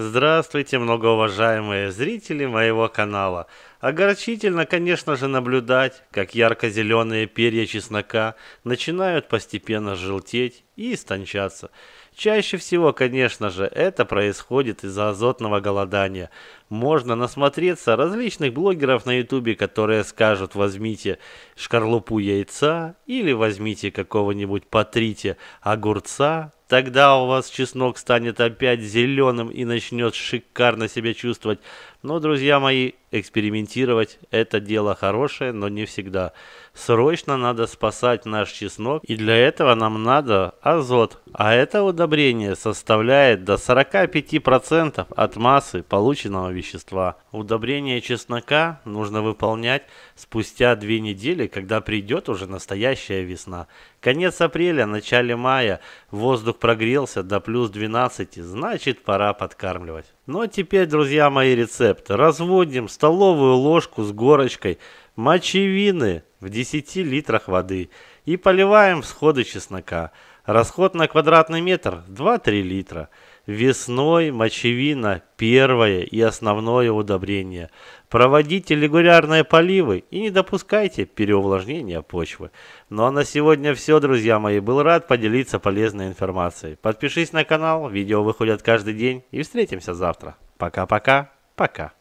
Здравствуйте, многоуважаемые зрители моего канала. Огорчительно, конечно же, наблюдать, как ярко-зеленые перья чеснока начинают постепенно желтеть и истончаться. Чаще всего, конечно же, это происходит из-за азотного голодания. Можно насмотреться различных блогеров на ютубе, которые скажут «возьмите шкарлупу яйца» или «возьмите какого-нибудь потрите огурца» Тогда у вас чеснок станет опять зеленым и начнет шикарно себя чувствовать. Но, друзья мои, экспериментировать – это дело хорошее, но не всегда. Срочно надо спасать наш чеснок, и для этого нам надо азот. А это удобрение составляет до 45% от массы полученного вещества. Удобрение чеснока нужно выполнять спустя две недели, когда придет уже настоящая весна. Конец апреля, начале мая воздух прогрелся до плюс 12, значит пора подкармливать. Ну а теперь, друзья мои, рецепт. Разводим столовую ложку с горочкой мочевины в 10 литрах воды и поливаем всходы чеснока. Расход на квадратный метр 2-3 литра. Весной мочевина – первое и основное удобрение. Проводите регулярные поливы и не допускайте переувлажнения почвы. Ну а на сегодня все, друзья мои. Был рад поделиться полезной информацией. Подпишись на канал, видео выходят каждый день и встретимся завтра. Пока-пока, пока. -пока, пока.